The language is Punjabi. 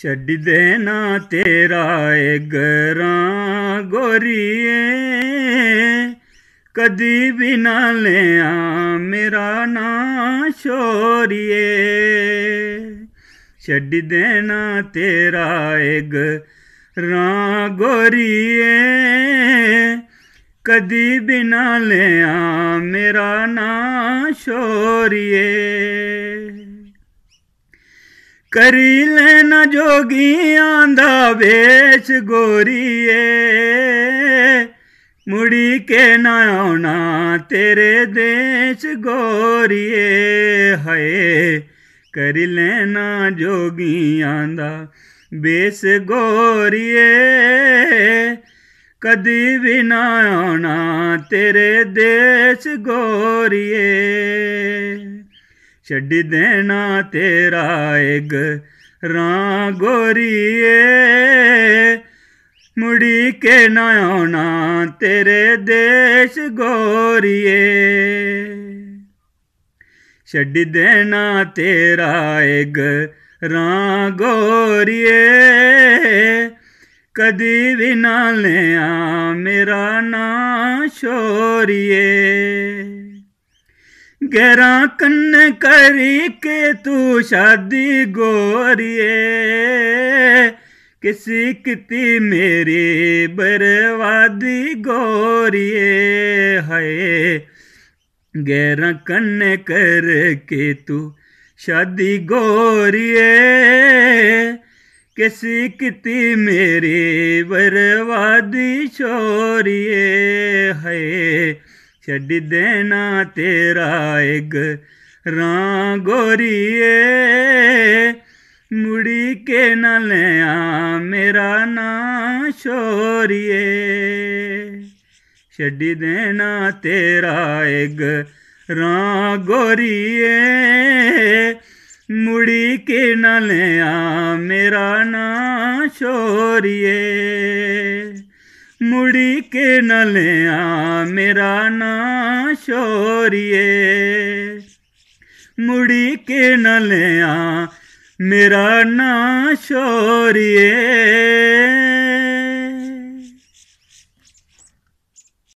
ਛੱਡ ਦੇਣਾ ਤੇਰਾ ਏ ਗਰਾਂ ਗੋਰੀਏ ਕਦੀ ਵੀ ਨਾ ਲਿਆ ਮੇਰਾ ਨਾਂ ਛੋਰੀਏ ਛੱਡ ਦੇਣਾ ਤੇਰਾ ਏ ਗਰਾਂ ਗੋਰੀਏ ਕਦੀ ਵੀ ਨਾ ਲਿਆ ਮੇਰਾ ਨਾਂ ਛੋਰੀਏ ਕਰੀ ਲੈਣਾ ਜੋਗੀਆਂ ਦਾ ਵੇਸ਼ ਗੋਰੀਏ ਮੁੜੀ ਕੇ ਨਾ ਆਉਣਾ ਤੇਰੇ ਦੇਸ਼ ਗੋਰੀਏ ਹਏ ਕਰੀ ਲੈਣਾ ਜੋਗੀਆਂ ਦਾ ਬੇਸ ਗੋਰੀਏ ਕਦੀ ਵੀ ਨਾ ਆਉਣਾ ਤੇਰੇ ਦੇਸ਼ ਗੋਰੀਏ ਛੱਡ ਦੇਣਾ ਤੇਰਾ ਇੱਕ ਰਾਂ ਗੋਰੀਏ ਮੁੜੀ ਕੇ ਨਾ ਆਉਣਾ ਤੇਰੇ ਦੇਸ਼ ਗੋਰੀਏ ਛੱਡ ਦੇਣਾ ਤੇਰਾ ਇੱਕ ਰਾਂ ਗੋਰੀਏ ਕਦੀ ਵੀ ਨਾ ਲਿਆ ਮੇਰਾ ਨਾਂ ਛੋਰੀਏ गहरा कन्न करी के तू शादी गोरिए किसी किती मेरी बर्बादी गोरिए हाय गहरा कन्न कर के तू शादी गोरिए किसी किती मेरी बर्बादी छोरिए है ਛੱਡ ਦੇਣਾ ਤੇਰਾ ਇੱਕ ਰਾਂ ਗੋਰੀਏ ਮੁੜੀ ਕੇ ਨਾ ਲੈ ਆ ਮੇਰਾ ਨਾਂ ਛੋਰੀਏ ਛੱਡ ਦੇਣਾ ਤੇਰਾ ਇੱਕ ਰਾਂ ਗੋਰੀਏ ਮੁੜੀ ਕੇ ਨਾ ਲੈ ਆ ਮੇਰਾ ਨਾਂ ਛੋਰੀਏ ਮੁੜੀ ਕੇ ਨ ਲਿਆ ਮੇਰਾ ਨਾਂ ਸ਼ੋਰੀਏ ਮੁੜੀ ਕੇ ਨ ਲਿਆ ਮੇਰਾ ਨਾਂ ਸ਼ੋਰੀਏ